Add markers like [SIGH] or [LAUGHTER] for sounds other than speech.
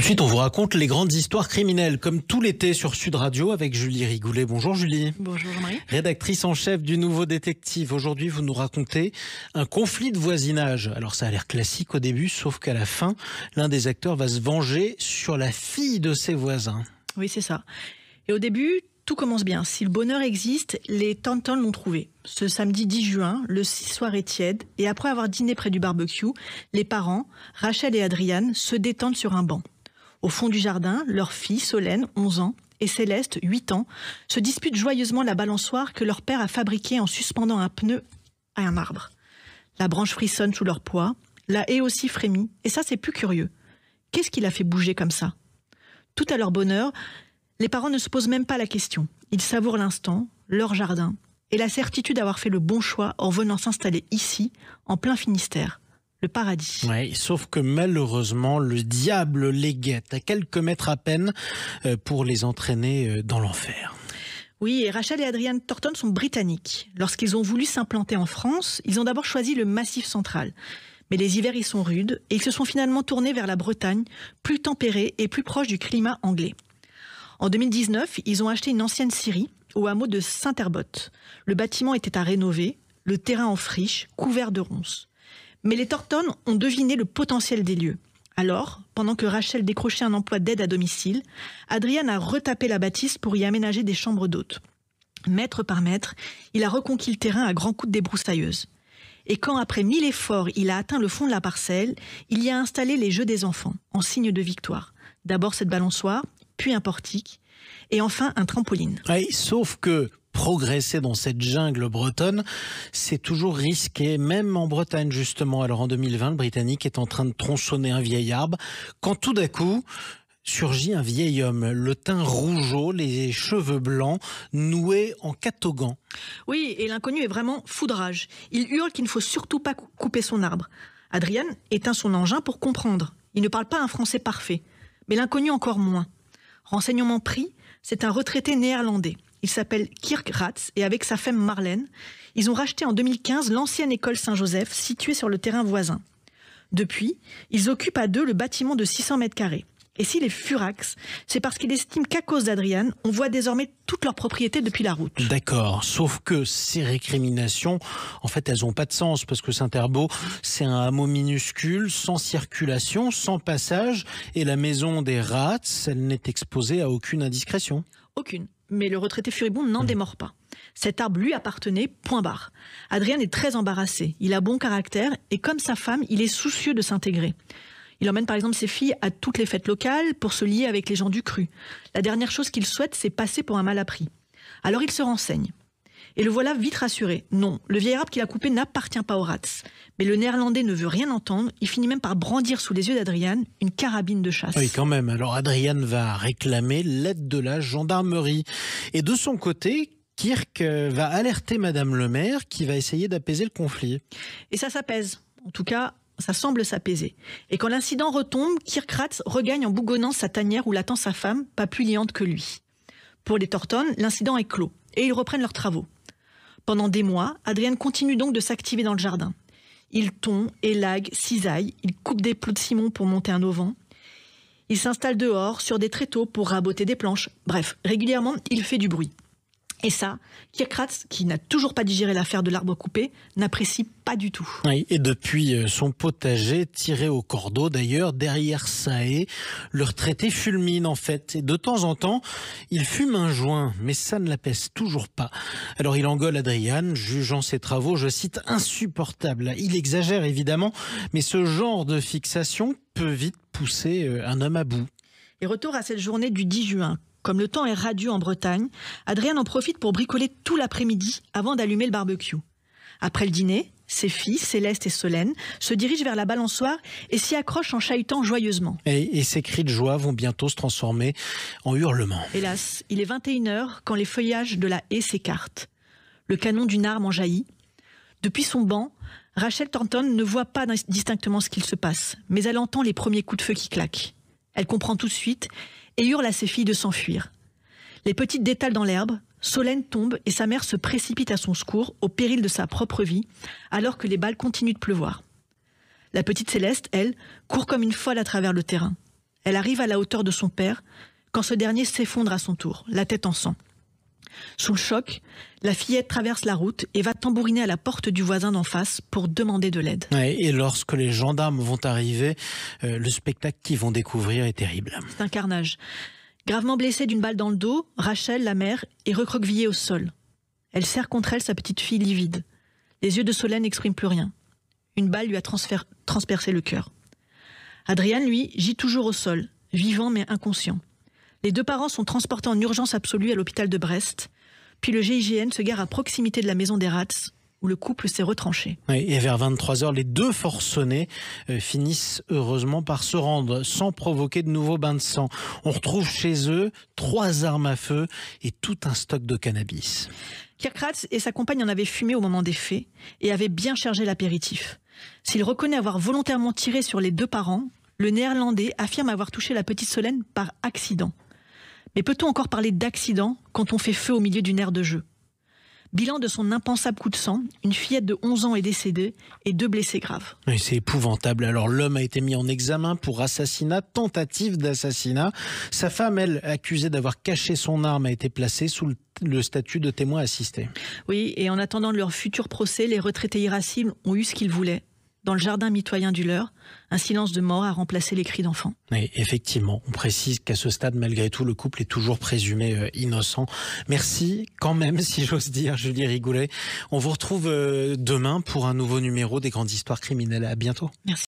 Ensuite, on vous raconte les grandes histoires criminelles, comme tout l'été sur Sud Radio avec Julie Rigoulet. Bonjour Julie. Bonjour marie Rédactrice en chef du Nouveau Détective. Aujourd'hui, vous nous racontez un conflit de voisinage. Alors ça a l'air classique au début, sauf qu'à la fin, l'un des acteurs va se venger sur la fille de ses voisins. Oui, c'est ça. Et au début, tout commence bien. Si le bonheur existe, les Tontons l'ont trouvé. Ce samedi 10 juin, le soir est tiède, et après avoir dîné près du barbecue, les parents, Rachel et Adriane, se détendent sur un banc. Au fond du jardin, leur fille, Solène, 11 ans, et Céleste, 8 ans, se disputent joyeusement la balançoire que leur père a fabriquée en suspendant un pneu à un arbre. La branche frissonne sous leur poids, la haie aussi frémit, et ça c'est plus curieux. Qu'est-ce qui l'a fait bouger comme ça Tout à leur bonheur, les parents ne se posent même pas la question. Ils savourent l'instant, leur jardin, et la certitude d'avoir fait le bon choix en venant s'installer ici, en plein Finistère le paradis. Oui, sauf que malheureusement, le diable les guette à quelques mètres à peine euh, pour les entraîner euh, dans l'enfer. Oui, et Rachel et Adrian Thornton sont britanniques. Lorsqu'ils ont voulu s'implanter en France, ils ont d'abord choisi le Massif central. Mais les hivers y sont rudes et ils se sont finalement tournés vers la Bretagne, plus tempérée et plus proche du climat anglais. En 2019, ils ont acheté une ancienne scierie au hameau de Saint-Herbot. Le bâtiment était à rénover, le terrain en friche, couvert de ronces. Mais les Thornton ont deviné le potentiel des lieux. Alors, pendant que Rachel décrochait un emploi d'aide à domicile, Adrian a retapé la bâtisse pour y aménager des chambres d'hôtes. Mètre par mètre, il a reconquis le terrain à grands coups de débroussailleuse. Et quand, après mille efforts, il a atteint le fond de la parcelle, il y a installé les jeux des enfants, en signe de victoire. D'abord cette balançoire, puis un portique, et enfin un trampoline. sauf que progresser dans cette jungle bretonne, c'est toujours risqué, même en Bretagne justement. Alors en 2020, le Britannique est en train de tronçonner un vieil arbre, quand tout d'un coup, surgit un vieil homme, le teint rougeau, les cheveux blancs, noué en catogan. Oui, et l'inconnu est vraiment foudrage. Il hurle qu'il ne faut surtout pas couper son arbre. Adrian éteint son engin pour comprendre. Il ne parle pas un français parfait, mais l'inconnu encore moins. Renseignement pris, c'est un retraité néerlandais. Il s'appelle Kirk Ratz et avec sa femme Marlène, ils ont racheté en 2015 l'ancienne école Saint-Joseph située sur le terrain voisin. Depuis, ils occupent à deux le bâtiment de 600 mètres carrés. Et s'il est furax, c'est parce qu'il estime qu'à cause d'Adrian, on voit désormais toutes leur propriétés depuis la route. D'accord, sauf que ces récriminations, en fait, elles n'ont pas de sens, parce que Saint-Herbeau, c'est un hameau minuscule, sans circulation, sans passage, et la maison des rats, elle n'est exposée à aucune indiscrétion. Aucune mais le retraité furibond n'en mmh. démord pas. Cet arbre lui appartenait, point barre. Adrien est très embarrassé, il a bon caractère, et comme sa femme, il est soucieux de s'intégrer. Il emmène par exemple ses filles à toutes les fêtes locales pour se lier avec les gens du cru. La dernière chose qu'il souhaite, c'est passer pour un mal appris. Alors il se renseigne. Et le voilà vite rassuré. Non, le vieil arabe qu'il a coupé n'appartient pas au rats. Mais le néerlandais ne veut rien entendre. Il finit même par brandir sous les yeux d'Adriane une carabine de chasse. Oui, quand même. Alors Adriane va réclamer l'aide de la gendarmerie. Et de son côté, Kirk euh, va alerter Madame le maire qui va essayer d'apaiser le conflit. Et ça s'apaise. En tout cas, ça semble s'apaiser. Et quand l'incident retombe, Kirk Ratz regagne en bougonnant sa tanière où l'attend sa femme, pas plus liante que lui. Pour les Tortonnes, l'incident est clos et ils reprennent leurs travaux. Pendant des mois, Adrien continue donc de s'activer dans le jardin. Il tond, élague, cisaille, il coupe des plots de ciment pour monter un auvent. Il s'installe dehors, sur des tréteaux, pour raboter des planches. Bref, régulièrement, il fait du bruit. Et ça, Kierkratz, qui n'a toujours pas digéré l'affaire de l'arbre coupé, n'apprécie pas du tout. et depuis euh, son potager, tiré au cordeau d'ailleurs, derrière sa le retraité fulmine en fait. Et de temps en temps, il fume un joint, mais ça ne l'apaise toujours pas. Alors il engueule Adriane, jugeant ses travaux, je cite, insupportables. Il exagère évidemment, mais ce genre de fixation peut vite pousser euh, un homme à bout. Et retour à cette journée du 10 juin, comme le temps est radieux en Bretagne, Adrien en profite pour bricoler tout l'après-midi avant d'allumer le barbecue. Après le dîner, ses filles, Céleste et Solène, se dirigent vers la balançoire et s'y accrochent en chahutant joyeusement. Et, ses ces cris de joie vont bientôt se transformer en hurlements. Hélas, il est 21h quand les feuillages de la haie s'écartent. Le canon d'une arme en jaillit. Depuis son banc, Rachel Tanton ne voit pas distinctement ce qu'il se passe, mais elle entend les premiers coups de feu qui claquent. Elle comprend tout de suite et hurle à ses filles de s'enfuir. Les petites détalent dans l'herbe, Solène tombe et sa mère se précipite à son secours au péril de sa propre vie, alors que les balles continuent de pleuvoir. La petite Céleste, elle, court comme une folle à travers le terrain. Elle arrive à la hauteur de son père, quand ce dernier s'effondre à son tour, la tête en sang. Sous le choc, la fillette traverse la route et va tambouriner à la porte du voisin d'en face pour demander de l'aide. et lorsque les gendarmes vont arriver, euh, le spectacle qu'ils vont découvrir est terrible. C'est un carnage. Gravement blessée d'une balle dans le dos, Rachel, la mère, est recroquevillée au sol. Elle serre contre elle sa petite fille livide. Les yeux de Solène n'expriment plus rien. Une balle lui a transpercé le cœur. Adrien, lui, gît toujours au sol, vivant mais inconscient. Les deux parents sont transportés en urgence absolue à l'hôpital de Brest. Puis le GIGN se gare à proximité de la maison des Rats, où le couple s'est retranché. Et vers 23h, les deux forcenés euh, finissent heureusement par se rendre sans provoquer de nouveaux bains de sang. On retrouve chez eux trois armes à feu et tout un stock de cannabis. Kirkratz et sa compagne en avaient fumé au moment des faits et avaient bien chargé l'apéritif. S'il reconnaît avoir volontairement tiré sur les deux parents, le néerlandais affirme avoir touché la petite Solène par accident. Mais peut-on encore parler d'accident quand on fait feu au milieu d'une aire de jeu Bilan de son impensable coup de sang, une fillette de 11 ans est décédée et deux blessés graves. c'est épouvantable. Alors l'homme a été mis en examen pour assassinat, tentative d'assassinat. Sa femme, elle, accusée d'avoir caché son arme, a été placée sous le le statut de témoin assisté. Oui, et en attendant leur futur procès, les retraités irascibles ont eu ce qu'ils voulaient dans le jardin mitoyen du Leur, un silence de mort a remplacé les cris d'enfants. Oui, effectivement, on précise qu'à ce stade, malgré tout, le couple est toujours présumé euh, innocent. Merci quand même, [LAUGHS] si j'ose dire, Julie Rigoulet. On vous retrouve euh, demain pour un nouveau numéro des grandes histoires criminelles. À bientôt. Merci.